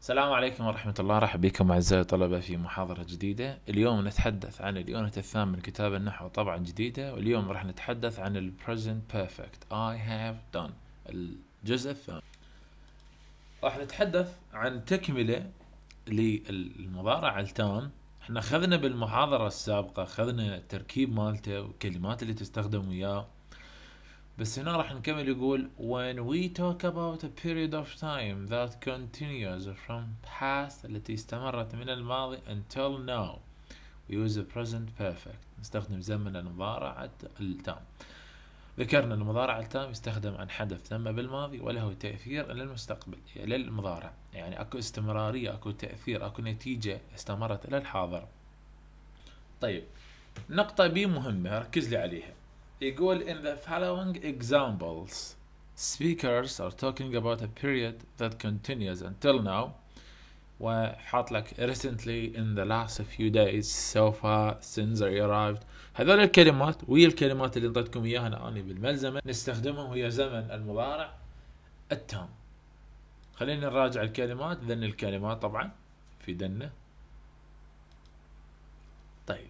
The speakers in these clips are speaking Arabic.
السلام عليكم ورحمة الله رحب بكم أعزائي الطلبة في محاضرة جديدة اليوم نتحدث عن اليونت الثامن من كتاب النحو طبعا جديدة واليوم راح نتحدث عن ال present perfect I have done الجزء الثامن راح نتحدث عن تكملة للمضارع التام احنا اخذنا بالمحاضرة السابقة اخذنا التركيب مالته والكلمات اللي تستخدم وياه بس هنا راح نكمل يقول when we talk about a period of time that continues from past التي استمرت من الماضي until now we use the present perfect نستخدم زمن المضارع التام ذكرنا المضارع التام يستخدم عن حدث تم بالماضي وله تأثير للمستقبل للمضارع يعني اكو استمرارية اكو تأثير اكو نتيجة استمرت إلى الحاضر طيب نقطة بي مهمة ركز لي عليها يقول in the following examples speakers are talking about a period that continues until now وحاط لك recently in the last few days so far since I arrived هذول الكلمات وهي الكلمات اللي انطيتكم اياها انا بالملزمه نستخدمهم ويا زمن المضارع التام خلينا نراجع الكلمات ذن الكلمات طبعا في دنه طيب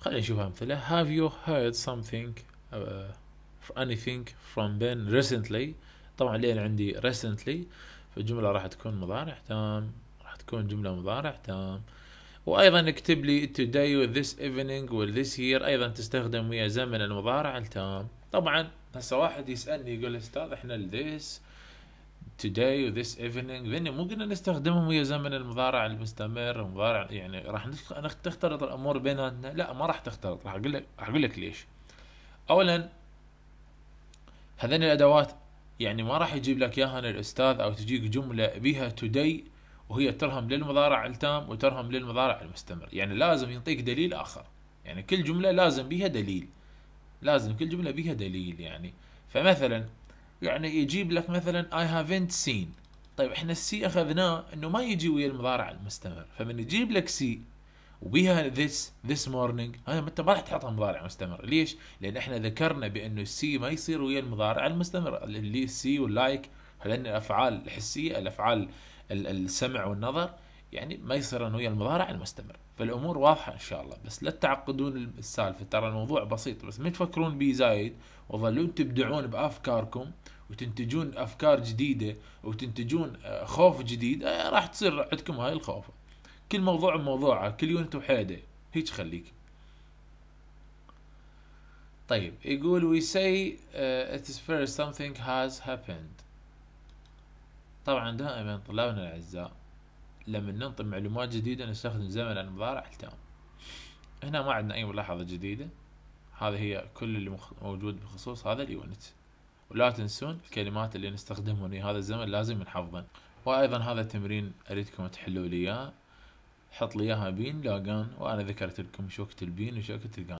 خلينا نشوف امثله have you heard something uh, anything from Ben recently طبعا لين عندي recently فالجمله راح تكون مضارع تام راح تكون جمله مضارع تام وايضا اكتب لي today with this evening with this year ايضا تستخدم ويا زمن المضارع التام طبعا هسه واحد يسالني يقول استاذ احنا this today or this evening then مو قلنا نستخدمهم ويا زمن المضارع المستمر المضارع يعني راح تختلط الامور بيناتنا لا ما راح تختلط راح اقول لك راح اقول لك ليش اولا هذين الادوات يعني ما راح يجيب لك اياها الاستاذ او تجيك جمله بها today وهي ترهم للمضارع التام وترهم للمضارع المستمر يعني لازم يعطيك دليل اخر يعني كل جمله لازم بها دليل لازم كل جمله بها دليل يعني فمثلا يعني يجيب لك مثلا اي هافنت سين طيب احنا السي اخذناه انه ما يجي ويا المضارع المستمر فمن يجيب لك سي وبها ذس ذس مورنينج هذا انت ما راح تحطها مضارع مستمر ليش؟ لان احنا ذكرنا بانه السي ما يصير ويا المضارع المستمر اللي السي واللايك هذين الافعال الحسيه الافعال السمع والنظر يعني ما يصير انا ويا المضارع المستمر فالامور واضحه ان شاء الله بس لا تعقدون السالفه ترى الموضوع بسيط بس ما تفكرون بيه زايد وظلون تبدعون بافكاركم وتنتجون افكار جديده وتنتجون آه، خوف جديد آه، راح تصير عندكم هاي الخوف كل موضوع بموضوعه كل يونت وحيده هيك خليك طيب يقول we say uh, it is first something has happened طبعا دائما طلابنا الاعزاء لما ننطي معلومات جديدة نستخدم زمن المضارع التام هنا ما عندنا أي ملاحظة جديدة هذه هي كل اللي موجود بخصوص هذا اليونت ولا تنسون الكلمات اللي في هذا الزمن لازم نحفظها وايضا هذا التمرين اريدكم تحلوا لي اياه حط لي اياها بين لاجان وانا ذكرت لكم شوكة البين وشوكة الجان